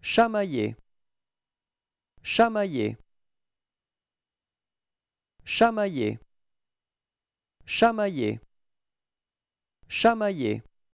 Chamaillé, Chamaillé, Chamaillé, Chamaillé, Chamailler.